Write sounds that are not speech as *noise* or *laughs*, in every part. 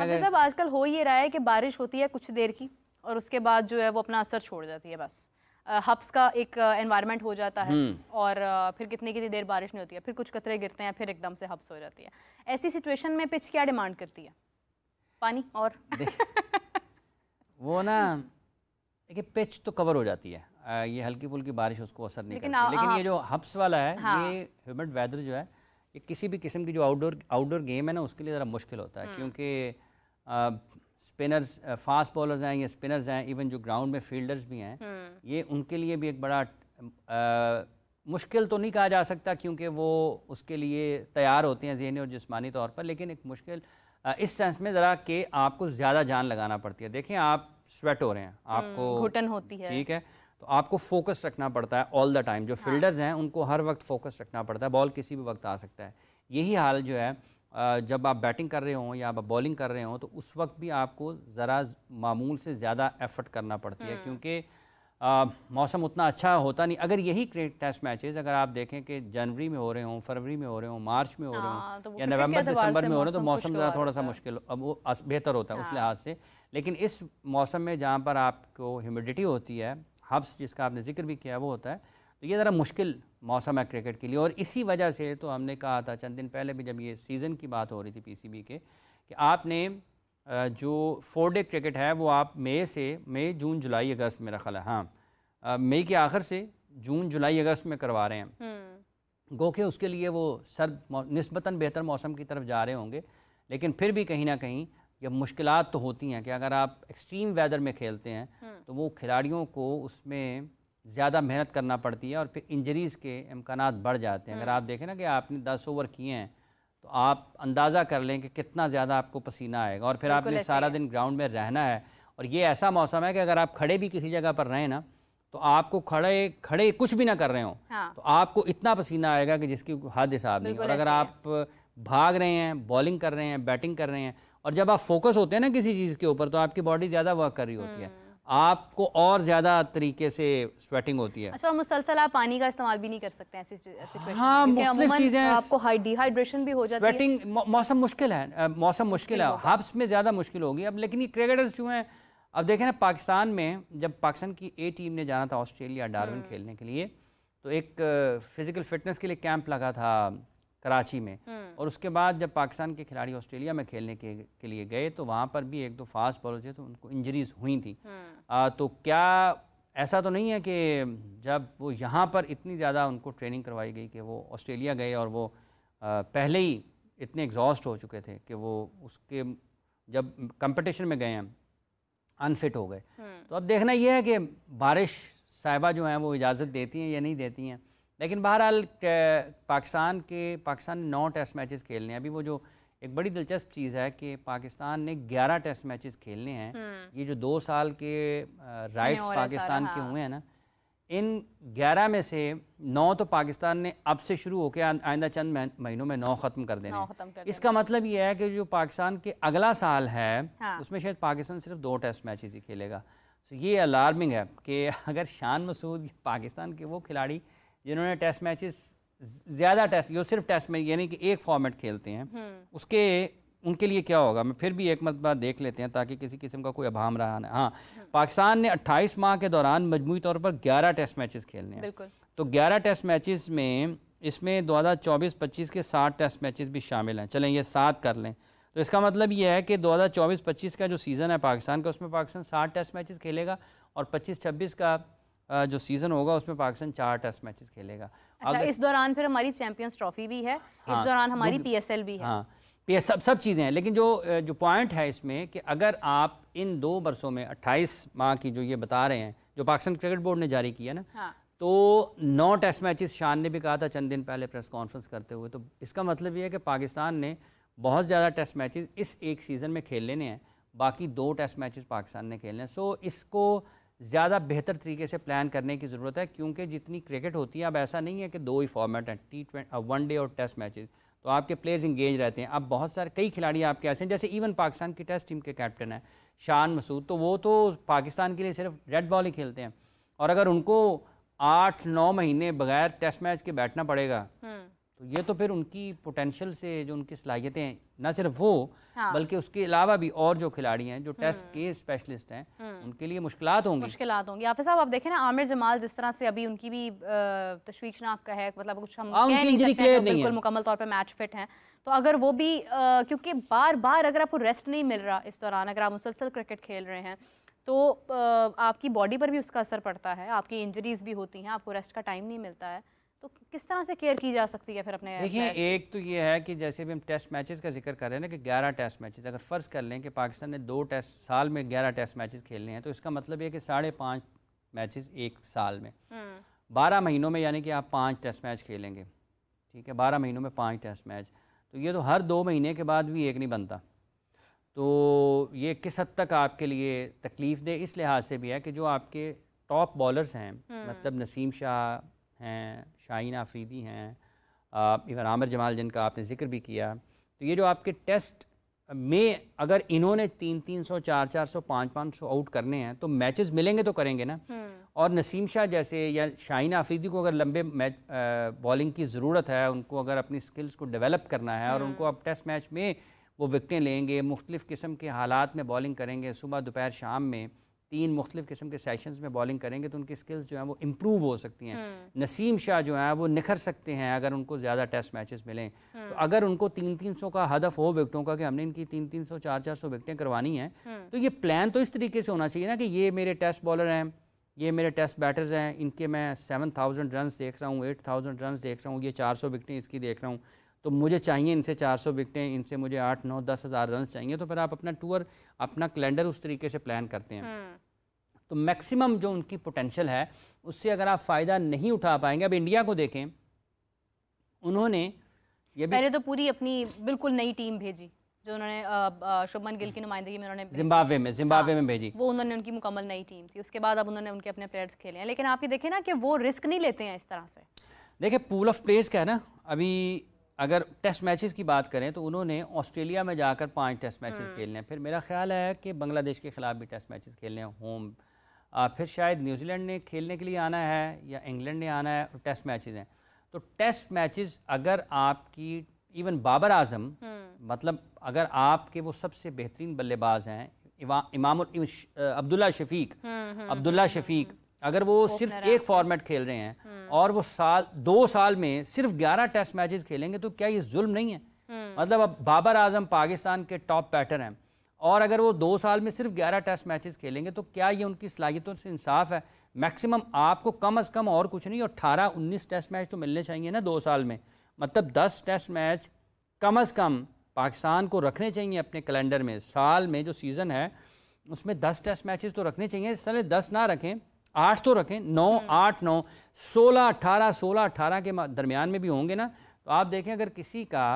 हाँ साहब आजकल हो ये रहा है कि बारिश होती है कुछ देर की और उसके बाद जो है वो अपना असर छोड़ जाती है बस हब्स का एक एनवायरनमेंट हो जाता है हम्म। और फिर कितने कितनी देर बारिश नहीं होती है फिर कुछ कतरे गिरते हैं फिर एकदम से हब्स हो जाती है ऐसी सिचुएशन में पिच क्या डिमांड करती है पानी और *laughs* वो ना देखिए पिच तो कवर हो जाती है ये हल्की फुल्की बारिश उसको असर नहीं लेकिन, करती। लेकिन ये जो हब्स वाला है हाँ। ये ह्यूमिड वेदर जो है ये किसी भी किस्म की जो आउटडोर आउटडोर गेम है ना उसके लिए ज़रा मुश्किल होता है हम्म। क्योंकि स्पिनर्स फास्ट बॉलर्स हैं या स्पिनर्स हैं इवन जो ग्राउंड में फील्डर्स भी हैं हम्म। ये उनके लिए भी एक बड़ा आ, मुश्किल तो नहीं कहा जा सकता क्योंकि वो उसके लिए तैयार होते हैं जहनी और जिसमानी तौर पर लेकिन एक मुश्किल इस सेंस में ज़रा कि आपको ज़्यादा जान लगाना पड़ती है देखें आप स्वेट हो रहे हैं हम्म, आपको घुटन होती है ठीक है तो आपको फोकस रखना पड़ता है ऑल द टाइम जो फील्डर्स हाँ। हैं उनको हर वक्त फोकस रखना पड़ता है बॉल किसी भी वक्त आ सकता है यही हाल जो है जब आप बैटिंग कर रहे हों या आप बॉलिंग कर रहे हों तो उस वक्त भी आपको ज़रा मामूल से ज़्यादा एफ़र्ट करना पड़ती है हम्म। क्योंकि मौसम उतना अच्छा होता नहीं अगर यही टेस्ट मैचेस अगर आप देखें कि जनवरी में हो रहे हों फरवरी में हो रहे हों मार्च में हो रहे हों हाँ, तो या नवंबर दिसंबर में हो रहे हों तो मौसम ज़रा थोड़ा सा मुश्किल अब वो बेहतर होता है उस हाँ। लिहाज से लेकिन इस मौसम में जहाँ पर आपको ह्यूमिडिटी होती है हब्स जिसका आपने जिक्र भी किया वो होता है तो ये ज़रा मुश्किल मौसम है क्रिकेट के लिए और इसी वजह से तो हमने कहा था चंद दिन पहले भी जब ये सीज़न की बात हो रही थी पीसीबी के कि आपने जो फोर डे क्रिकेट है वो आप मई से मई जून जुलाई अगस्त मेरा ख्याल है हाँ मई के आखिर से जून जुलाई अगस्त में करवा रहे हैं हम्म। गो के उसके लिए वो सर्द नस्बता बेहतर मौसम की तरफ जा रहे होंगे लेकिन फिर भी कहीं ना कहीं ये मुश्किल तो होती हैं कि अगर आप एक्सट्रीम वेदर में खेलते हैं हम्म। तो वो खिलाड़ियों को उसमें ज़्यादा मेहनत करना पड़ती है और फिर इंजरीज़ के इम्कान बढ़ जाते हैं अगर हम्म। आप देखें ना कि आपने दस ओवर किए हैं तो आप अंदाज़ा कर लें कि कितना ज़्यादा आपको पसीना आएगा और फिर आपने सारा दिन ग्राउंड में रहना है और ये ऐसा मौसम है कि अगर आप खड़े भी किसी जगह पर रहें ना तो आपको खड़े खड़े कुछ भी ना कर रहे हो हाँ। तो आपको इतना पसीना आएगा कि जिसकी हद हिसाब नहीं और अगर आप भाग रहे हैं बॉलिंग कर रहे हैं बैटिंग कर रहे हैं और जब आप फोकस होते हैं ना किसी चीज़ के ऊपर तो आपकी बॉडी ज़्यादा वर्क कर रही होती है हम्म। आपको और ज़्यादा तरीके से स्वेटिंग होती है अच्छा और मुसलसल आप पानी का इस्तेमाल भी नहीं कर सकते ऐसी हाँ मुख्तलिफ चीज़ें आपको हाई डिहाइड्रेशन भी हो जाती स्वेटिंग मौसम मुश्किल है मौसम मुश्किल है हब्स में ज़्यादा मुश्किल होगी अब लेकिन ये क्रिकेटर्स जो हैं अब देखें ना पाकिस्तान में जब पाकिस्तान की ए टीम ने जाना था ऑस्ट्रेलिया डार्विन हम्म। खेलने के लिए तो एक फिज़िकल फिटनेस के लिए कैंप लगा था कराची में हम्म। और उसके बाद जब पाकिस्तान के खिलाड़ी ऑस्ट्रेलिया में खेलने के, के लिए गए तो वहाँ पर भी एक दो फास्ट बॉलर थे तो उनको इंजरीज हुई थी हम्म। आ, तो क्या ऐसा तो नहीं है कि जब वो यहाँ पर इतनी ज़्यादा उनको ट्रेनिंग करवाई गई कि वो ऑस्ट्रेलिया गए और वो आ, पहले ही इतने एग्जॉस्ट हो चुके थे कि वो उसके जब कंपटीशन में गए हैं अनफिट हो गए हम्म। तो अब देखना यह है कि बारिश साहिबा जो हैं वो इजाज़त देती हैं या नहीं देती हैं लेकिन बहरहाल पाकिस्तान के पाकिस्तान ने नौ टेस्ट मैचेस खेलने हैं अभी वो जो एक बड़ी दिलचस्प चीज़ है कि पाकिस्तान ने 11 टेस्ट मैचेस खेलने हैं हम्म। ये जो दो साल के राइट्स पाकिस्तान के हाँ। हुए हैं ना इन 11 में से नौ तो पाकिस्तान ने अब से शुरू होकर आइंदा चंद महीनों में नौ ख़त्म कर देने हैं इसका मतलब ये है कि जो पाकिस्तान के अगला साल है हाँ। उसमें शायद पाकिस्तान सिर्फ दो टेस्ट मैचेस ही खेलेगा तो ये अलार्मिंग है कि अगर शान मसूद पाकिस्तान के वो खिलाड़ी जिन्होंने टेस्ट मैचेस ज़्यादा टेस्ट जो सिर्फ टेस्ट में यानी कि एक फॉर्मेट खेलते हैं हम्म। उसके उनके लिए क्या होगा मैं फिर भी एक मरतबा देख लेते हैं ताकि किसी किस्म का कोई अभाम रहा ना हाँ हम्म। पाकिस्तान ने 28 माह के दौरान मजमू तौर पर 11 टेस्ट मैचेस खेलने हैं तो 11 टेस्ट मैचेस में इसमें दो चौबीस पच्चीस के सात टेस्ट मैचेस भी शामिल हैं चलें ये सात कर लें तो इसका मतलब ये है कि दो चौबीस पच्चीस का जो सीज़न है पाकिस्तान का उसमें पाकिस्तान सात टेस्ट मैचेस खेलेगा और पच्चीस छब्बीस का जो सीज़न होगा उसमें पाकिस्तान चार टेस्ट मैचेस खेलेगा अच्छा, इस दौरान फिर हमारी चैंपियंस ट्रॉफी हाँ, भी है हाँ, इस दौरान हमारी पीएसएल भी है हाँ पी सब सब चीज़ें हैं लेकिन जो जो पॉइंट है इसमें कि अगर आप इन दो बरसों में 28 माह की जो ये बता रहे हैं जो पाकिस्तान क्रिकेट बोर्ड ने जारी किया ना हाँ। तो नौ टेस्ट मैचेस शान ने भी कहा था चंद दिन पहले प्रेस कॉन्फ्रेंस करते हुए तो इसका मतलब ये है कि पाकिस्तान ने बहुत ज़्यादा टेस्ट मैचेस इस एक सीज़न में खेल लेने हैं बाकी दो टेस्ट मैचेस पाकिस्तान ने खेलने हैं सो इसको ज़्यादा बेहतर तरीके से प्लान करने की ज़रूरत है क्योंकि जितनी क्रिकेट होती है अब ऐसा नहीं है कि दो ही फॉर्मेट हैं टी ट्वेंटी वन डे और टेस्ट मैचेस तो आपके प्लेयर्स इंगेज रहते हैं अब बहुत सारे कई खिलाड़ी आपके ऐसे हैं जैसे इवन पाकिस्तान की टेस्ट टीम के कैप्टन हैं शान मसूद तो वो तो पाकिस्तान के लिए सिर्फ रेड बॉल ही खेलते हैं और अगर उनको आठ नौ महीने बगैर टेस्ट मैच के बैठना पड़ेगा हम्म। तो ये तो फिर उनकी पोटेंशियल से जो उनकी सलाहियतें हैं ना सिर्फ वो हाँ। बल्कि उसके अलावा भी और जो खिलाड़ी हैं जो टेस्ट के स्पेशलिस्ट हैं हम्म। उनके लिए मुश्किल होंगी मुश्किल होंगी आप साहब आप देखें ना आमिर जमाल जिस तरह से अभी उनकी भी तशवीशनाक है मतलब कुछ हम हाँ, नहीं सकते हैं तो बिल्कुल मुकम्मल तौर पर मैच फिट हैं तो अगर वो भी क्योंकि बार बार अगर आपको रेस्ट नहीं मिल रहा इस दौरान अगर आप मुसलसल क्रिकेट खेल रहे हैं तो आपकी बॉडी पर भी उसका असर पड़ता है आपकी इंजरीज भी होती हैं आपको रेस्ट का टाइम नहीं मिलता है तो किस तरह से केयर की जा सकती है फिर अपने देखिए एक तो ये है कि जैसे भी हम टेस्ट मैचेस का जिक्र कर रहे हैं ना कि ग्यारह टेस्ट मैचेस अगर फ़र्ज़ कर लें कि पाकिस्तान ने दो टेस्ट साल में ग्यारह टेस्ट मैचेस खेलने हैं तो इसका मतलब ये कि साढ़े पाँच मैचेस एक साल में हम्म। बारह महीनों में यानी कि आप पाँच टेस्ट मैच खेलेंगे ठीक है बारह महीनों में पाँच टेस्ट मैच तो ये तो हर दो महीने के बाद भी एक नहीं बनता तो ये किस हद तक आपके लिए तकलीफ़ दे इस लिहाज से भी है कि जो आपके टॉप बॉलर्स हैं हम्म। मतलब नसीम शाह हैं शाहीन आफरीदी हैं इवन आमिर जमाल जिनका आपने ज़िक्र भी किया तो ये जो आपके टेस्ट में अगर इन्होंने तीन तीन सौ चार चार सौ पाँच पाँच सौ आउट करने हैं तो मैचेस मिलेंगे तो करेंगे ना हम्म। और नसीम शाह जैसे या शाहीन आफरीदी को अगर लंबे मैच बॉलिंग की ज़रूरत है उनको अगर अपनी स्किल्स को डेवलप करना है और उनको अब हम्म। टेस्ट मैच में वो विकटें लेंगे मुख्तलिफ़ किस्म के हालात में बॉलिंग करेंगे सुबह दोपहर शाम में तीन मुख्तलिफ़ किस्म के सेशंस में बॉलिंग करेंगे तो उनकी स्किल्स जो हैं वो इम्प्रूव हो सकती हैं हम्म। नसीम शाह जो हैं वो निखर सकते हैं अगर उनको ज़्यादा टेस्ट मैचेस मिलें हम्म। तो अगर उनको तीन तीन सौ का हदफ हो विकटों का कि हमने इनकी तीन तीन सौ चार चार सौ विकटें करवानी हैं हम्म। तो ये प्लान तो इस तरीके से होना चाहिए ना कि ये मेरे टेस्ट बॉलर हैं ये मेरे टेस्ट बैटर्स हैं इनके मैं सेवन थाउजेंड रन देख रहा हूँ एट थाउजेंड रन देख रहा हूँ ये चार सौ विकटें इसकी देख रहा हूँ तो मुझे चाहिए इनसे 400 विकटें इनसे मुझे आठ नौ दस हज़ार रन चाहिए तो फिर आप अपना टूर अपना कैलेंडर उस तरीके से प्लान करते हैं तो मैक्सिमम जो उनकी पोटेंशियल है उससे अगर आप फ़ायदा नहीं उठा पाएंगे अब इंडिया को देखें उन्होंने ये पहले तो पूरी अपनी बिल्कुल नई टीम भेजी जो उन्होंने शुभमन गिल की नुमाइंदगी में उन्होंने जिम्बावे में जिम्बावे हाँ, में भेजी वो उन्होंने उनकी मुकम्मल नई टीम थी उसके बाद अब उन्होंने उनके अपने प्लेयर्स खेले हैं लेकिन आप ये देखें ना कि वो रिस्क नहीं लेते हैं इस तरह से देखिए पूल ऑफ प्लेयर्स का है ना अभी अगर टेस्ट मैचेस की बात करें तो उन्होंने ऑस्ट्रेलिया में जाकर पांच टेस्ट मैचेस हम्म। खेलने हैं फिर मेरा ख्याल है कि बांग्लादेश के खिलाफ भी टेस्ट मैचेस खेलने हैं होम फिर शायद न्यूजीलैंड ने खेलने के लिए आना है या इंग्लैंड ने आना है टेस्ट मैचेस हैं तो टेस्ट मैचेस अगर आपकी इवन बाबर आजम हम्म। मतलब अगर आपके वो सबसे बेहतरीन बल्लेबाज हैं इमाम अब्दुल्ला शफीक हम्म, हम्म, अब्दुल्ला शफीक अगर वो सिर्फ एक फॉर्मेट खेल रहे हैं और वो साल दो साल में सिर्फ ग्यारह टेस्ट मैचेस खेलेंगे तो क्या ये जुल्म नहीं है मतलब अब बाबर आजम पाकिस्तान के टॉप बैटर हैं और अगर वो दो साल में सिर्फ ग्यारह टेस्ट मैचेस खेलेंगे तो क्या ये उनकी सलाहियतों से इंसाफ है मैक्सिमम आपको कम अज़ कम और कुछ नहीं अट्ठारह उन्नीस टेस्ट मैच तो मिलने चाहिए ना दो साल में मतलब दस टेस्ट मैच कम अज़ कम पाकिस्तान को रखने चाहिए अपने कैलेंडर में साल में जो सीज़न है उसमें दस टेस्ट मैचेस तो रखने चाहिए सर दस ना रखें आठ तो रखें नौ हम्म। आठ नौ सोलह अट्ठारह सोलह अट्ठारह के दरमियान में भी होंगे ना तो आप देखें अगर किसी का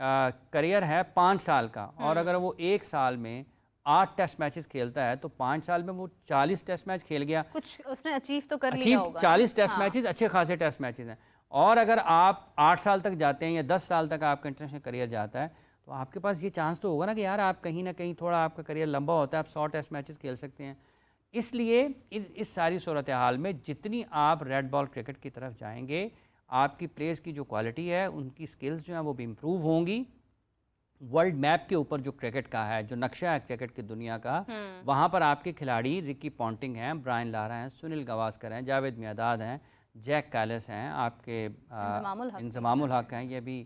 करियर है पाँच साल का और हम्म। अगर वो एक साल में आठ टेस्ट मैचेस खेलता है तो पाँच साल में वो चालीस टेस्ट मैच खेल गया कुछ उसने अचीव तो कर अचीव चालीस टेस्ट हाँ। मैचेस अच्छे खासे टेस्ट मैचेस हैं और अगर आप आठ साल तक जाते हैं या दस साल तक आपका इंटरनेशनल करियर जाता है तो आपके पास ये चांस तो होगा ना कि यार आप कहीं ना कहीं थोड़ा आपका करियर लंबा होता है आप सौ टेस्ट मैचेस खेल सकते हैं इसलिए इस, इस सारी सूरत हाल में जितनी आप रेड बॉल क्रिकेट की तरफ जाएंगे आपकी प्लेस की जो क्वालिटी है उनकी स्किल्स जो हैं वो भी इम्प्रूव होंगी वर्ल्ड मैप के ऊपर जो क्रिकेट का है जो नक्शा है क्रिकेट की दुनिया का हम्म। वहाँ पर आपके खिलाड़ी रिकी पॉन्टिंग हैं ब्रायन लारा हैं सुनील गवास्कर हैं जावेद मियादाद हैं जैक कैलस हैं आपके इंजमाम हक हैं ये भी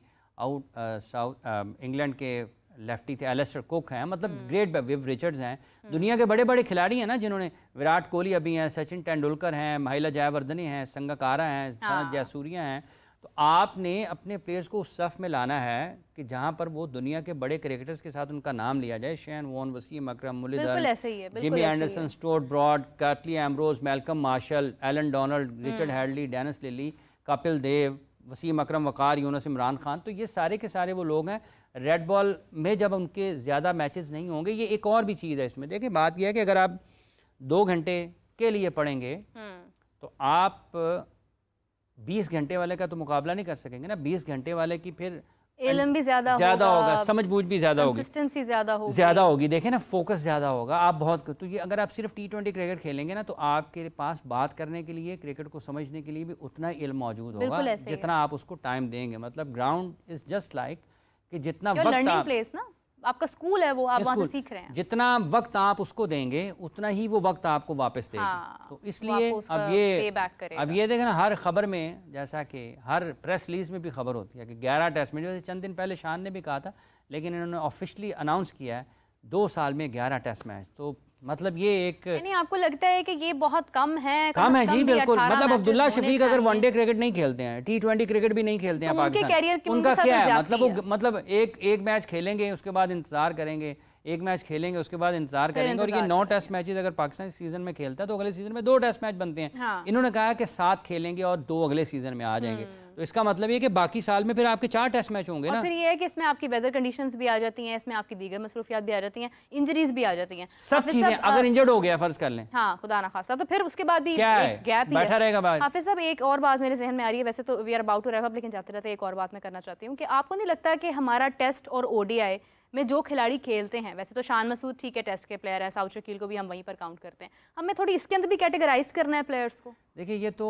आउट साउथ इंग्लैंड के लेफ्टी थे एलेस्टर कुक हैं मतलब ग्रेट विव रिचर्ड्स हैं hmm. दुनिया के बड़े बड़े खिलाड़ी हैं ना जिन्होंने विराट कोहली अभी हैं सचिन तेंदुलकर हैं महिला जयावर्धने हैं संगाकारा हैं सनत हाँ। जयसूर्या हैं तो आपने अपने प्लेयर्स को उस सफ़ में लाना है कि जहाँ पर वो दुनिया के बड़े क्रिकेटर्स के साथ उनका नाम लिया जाए Shane Warne Wasim Akram Muralitharan Jimmy Anderson Stuart Broad Curtly Ambrose Malcolm Marshall Allan Donald Richard Hadlee Dennis Lillee Kapil Dev Wasim Akram Waqar Younis Imran Khan तो ये सारे के सारे वो लोग हैं रेड बॉल में जब उनके ज़्यादा मैचेस नहीं होंगे ये एक और भी चीज़ है इसमें देखिए बात यह है कि अगर आप दो घंटे के लिए पढ़ेंगे हम्म। तो आप बीस घंटे वाले का तो मुकाबला नहीं कर सकेंगे ना बीस घंटे वाले की फिर इलम भी ज्यादा ज्यादा होगा, समझ बूझ भी ज्यादा होगी ज्यादा होगी ज्यादा होगी ना फोकस ज्यादा होगा आप बहुत तो ये अगर आप सिर्फ टी ट्वेंटी क्रिकेट खेलेंगे ना तो आपके पास बात करने के लिए क्रिकेट को समझने के लिए भी उतना इलम मौजूद होगा जितना आप उसको टाइम देंगे मतलब ग्राउंड इज जस्ट लाइक कि जितना वक्त प्लेस ना आपका स्कूल है वो आप वहाँ से सीख रहे हैं जितना वक्त आप उसको देंगे उतना ही वो वक्त आपको वापस देगा हाँ, तो इसलिए अब ये अब ये देखें हर खबर में जैसा कि हर प्रेस रिलीज में भी खबर होती है कि ग्यारह टेस्ट में जैसे चंद दिन पहले शान ने भी कहा था लेकिन इन्होंने ऑफिशली अनाउंस किया है दो साल में ग्यारह टेस्ट मैच तो मतलब ये एक नहीं आपको लगता है कि ये बहुत कम है कम है जी बिल्कुल मतलब अब्दुल्ला शफीक अगर वनडे क्रिकेट नहीं खेलते हैं टी ट्वेंटी क्रिकेट भी नहीं खेलते हैं तो उनके उनका क्या है मतलब वो मतलब एक एक मैच खेलेंगे उसके बाद इंतजार करेंगे एक मैच खेलेंगे उसके बाद इंतजार करेंगे और ये नौ टेस्ट मैचेस अगर पाकिस्तान सीजन में खेलता है तो अगले सीजन में दो टेस्ट मैच बनते हैं हाँ। इन्होंने कहा कि सात खेलेंगे और दो अगले सीजन में आ जाएंगे हम्म। तो इसका मतलब ये कि बाकी साल में फिर आपके चार टेस्ट मैच होंगे ना फिर ये है कि इसमें आपकी वेदर कंडीशन भी आ जाती हैं इसमें आपकी दीगर मसरूफियात भी आ जाती हैं इंजरीज भी आ जाती हैं सब चीजें अगर इंजर्ड हो गया फर्ज कर लें हाँ खुदा ना खासा तो फिर उसके बाद भी गैप बैठा रहेगा हाफिज साहब एक और बात मेरे जहन में आ रही है वैसे तो we are about to wrap लेकिन जाते रहते एक और बात मैं करना चाहती हूँ कि आपको नहीं लगता कि हमारा टेस्ट और ओडीआई में जो खिलाड़ी खेलते हैं वैसे तो शान मसूद ठीक है टेस्ट के प्लेयर है साउथ शकील को भी हम वहीं पर काउंट करते हैं हमें थोड़ी इसके अंदर भी कैटेगराइज करना है प्लेयर्स को देखिए ये तो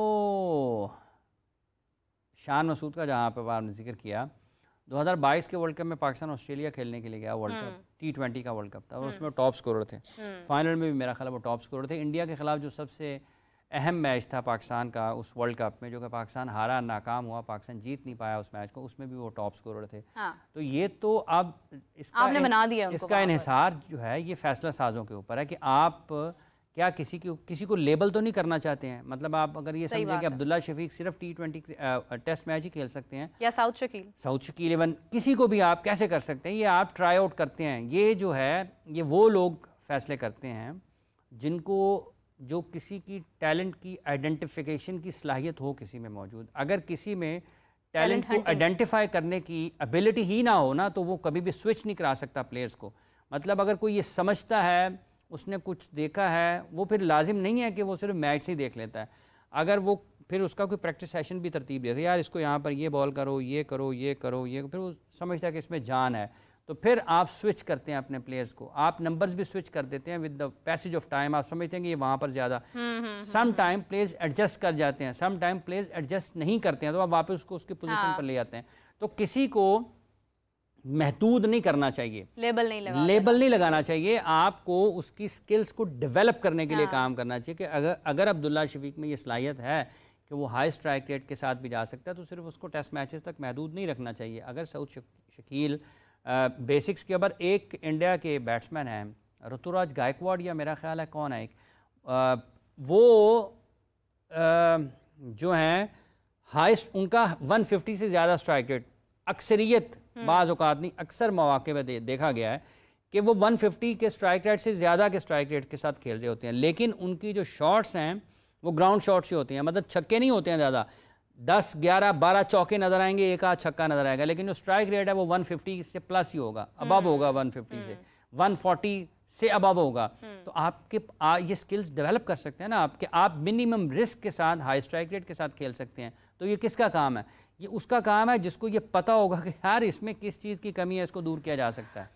शान मसूद का जहाँ पर आपने जिक्र किया 2022 के वर्ल्ड कप में पाकिस्तान ऑस्ट्रेलिया खेलने के लिए गया वर्ल्ड कप टी ट्वेंटी का वर्ल्ड कप था और हम्म। उसमें टॉप स्कोरर थे फाइनल हम्म। में भी मेरा ख्याल वो टॉप स्कोरर थे इंडिया के खिलाफ जो सबसे अहम मैच था पाकिस्तान का उस वर्ल्ड कप में जो कि पाकिस्तान हारा नाकाम हुआ पाकिस्तान जीत नहीं पाया उस मैच को उसमें भी वो टॉप स्कोरर थे हाँ। तो ये तो अब इसका आपने बना दिया इसका इहिसार जो है ये फैसला साजों के ऊपर है कि आप क्या किसी को किसी को लेबल तो नहीं करना चाहते हैं मतलब आप अगर ये समझें कि अब्दुल्ला शफीक सिर्फ टी ट्वेंटी टेस्ट मैच ही खेल सकते हैं या साउथ शकील साउथ शकील इवन किसी को भी आप कैसे कर सकते हैं ये आप ट्राई आउट करते हैं ये जो है ये वो लोग फैसले करते हैं जिनको जो किसी की टैलेंट की आइडेंटिफिकेशन की सलाहियत हो किसी में मौजूद अगर किसी में टैलेंट को आइडेंटिफाई करने की एबिलिटी ही ना हो ना तो वो कभी भी स्विच नहीं करा सकता प्लेयर्स को मतलब अगर कोई ये समझता है उसने कुछ देखा है वो फिर लाजिम नहीं है कि वो सिर्फ मैच ही देख लेता है अगर वो फिर उसका कोई प्रैक्टिस सेशन भी तरतीब देता है यार इसको यहाँ पर ये बॉल करो ये करो ये करो ये फिर वो समझता है कि इसमें जान है तो फिर आप स्विच करते हैं अपने प्लेयर्स को आप नंबर्स भी स्विच कर देते हैं with the passage of time आप समझते हैं कि ये वहाँ पर ज़्यादा सम टाइम प्लेयर्स एडजस्ट कर जाते हैं सम टाइम प्लेयर्स एडजस्ट नहीं करते हैं तो आप वापस उसको उसकी पोजीशन हाँ। पर ले जाते हैं तो किसी को महदूद नहीं करना चाहिए लेबल नहीं लगा लेबल नहीं लगाना चाहिए आपको उसकी स्किल्स को डेवलप करने के लिए हाँ। काम करना चाहिए कि अगर अगर अब्दुल्ला शफीक में ये सलाहियत है कि वो हाई स्ट्राइक रेट के साथ भी जा सकता है तो सिर्फ उसको टेस्ट मैचेस तक महदूद नहीं रखना चाहिए अगर सऊद शकील शक, बेसिक्स के ऊपर एक इंडिया के बैट्समैन हैं ऋतुराज गायकवाड़ या मेरा ख्याल है कौन है एक आ, वो आ, जो हैं हाइस्ट उनका 150 से ज़्यादा स्ट्राइक रेट अक्सरियत हम्म। बाज़ अवत नहीं अक्सर मौाक़े में दे, देखा गया है कि वो 150 के स्ट्राइक रेट से ज़्यादा के स्ट्राइक रेट के साथ खेल रहे होते हैं लेकिन उनकी जो शॉट्स हैं वो ग्राउंड शॉट्स ही होते हैं मतलब छक्के नहीं होते हैं ज़्यादा दस ग्यारह बारह चौके नजर आएंगे एक आध छक्का नजर आएगा लेकिन जो स्ट्राइक रेट है वो 150 से प्लस ही होगा अबव हम्म, होगा 150 हम्म, से 140 हम्म। से अबव होगा तो आपके आ, ये स्किल्स डेवलप कर सकते हैं ना आपके आप मिनिमम रिस्क के साथ हाई स्ट्राइक रेट के साथ खेल सकते हैं तो ये किसका काम है ये उसका काम है जिसको ये पता होगा कि यार इसमें किस चीज़ की कमी है इसको दूर किया जा सकता है